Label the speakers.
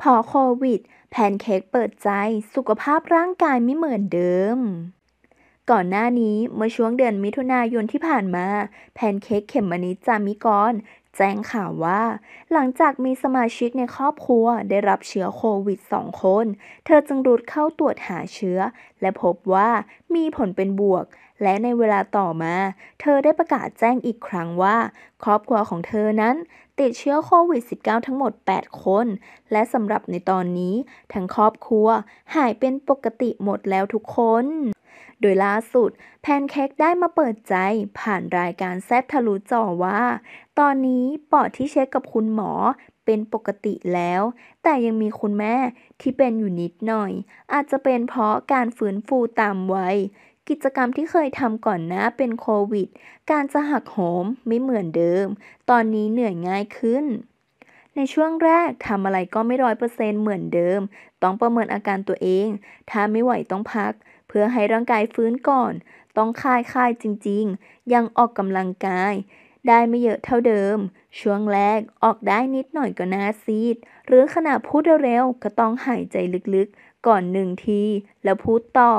Speaker 1: พอโควิด แพนเค้กเปิดใจสุขภาพร่างกายไม่เหมือนเดิม ก่อนหน้านี้เมื่อช่วงเดือนมิถุนายนที่ผ่านมา แพนเค้กเข็มมณิจามิกรแจ้งข่าวว่า หลังจากมีสมาชิกในครอบครัวได้รับเชื้อโควิด 2 คน เธอจึงรุดเข้าตรวจหาเชื้อ และพบว่ามีผลเป็นบวกและในเวลาต่อมา เธอได้ประกาศแจ้งอีกครั้งว่า ครอบครัวของเธอนั้น ติดเชื้อโควิด -19 ทั้งหมด 8 คน และสำหรับในตอนนี้ ทั้งครอบครัวหายเป็นปกติหมดแล้วทุกคน โดยล่าสุด แพนเค้กได้มาเปิดใจ ผ่านรายการแซบทะลุจอว่า ตอนนี้ปอดที่เช็คกับคุณหมอ เป็นปกติแล้ว แต่ยังมีคุณแม่ที่เป็นอยู่นิดหน่อย อาจจะเป็นเพราะการฝืนฟูตามไวกิจกรรมที่เคยทำก่อนหน้าเป็นโควิด การจะหักโหมไม่เหมือนเดิม ตอนนี้เหนื่อยง่ายขึ้น ในช่วงแรกทำอะไรก็ไม่ร้อยเปอร์เซ็นต์เหมือนเดิม ต้องประเมินอาการตัวเอง ถ้าไม่ไหวต้องพัก เพื่อให้ร่างกายฟื้นก่อน ต้องคลายคลายจริง ๆ ยังออกกำลังกาย ได้ไม่เยอะเท่าเดิม ช่วงแรกออกได้นิดหน่อยก็น่าซีด หรือขณะพูดเร็วๆก็ต้องหายใจลึกๆก่อนหนึ่งทีแล้วพูดต่อ